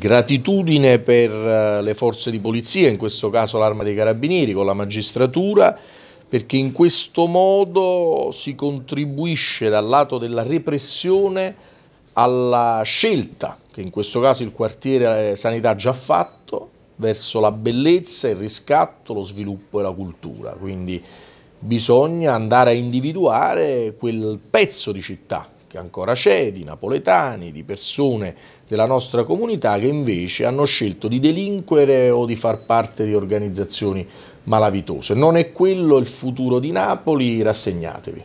gratitudine per eh, le forze di polizia, in questo caso l'arma dei carabinieri, con la magistratura, perché in questo modo si contribuisce dal lato della repressione alla scelta che in questo caso il quartiere eh, sanità ha già fatto verso la bellezza, il riscatto, lo sviluppo e la cultura. Quindi bisogna andare a individuare quel pezzo di città che ancora c'è, di napoletani, di persone della nostra comunità che invece hanno scelto di delinquere o di far parte di organizzazioni malavitose. Non è quello il futuro di Napoli, rassegnatevi.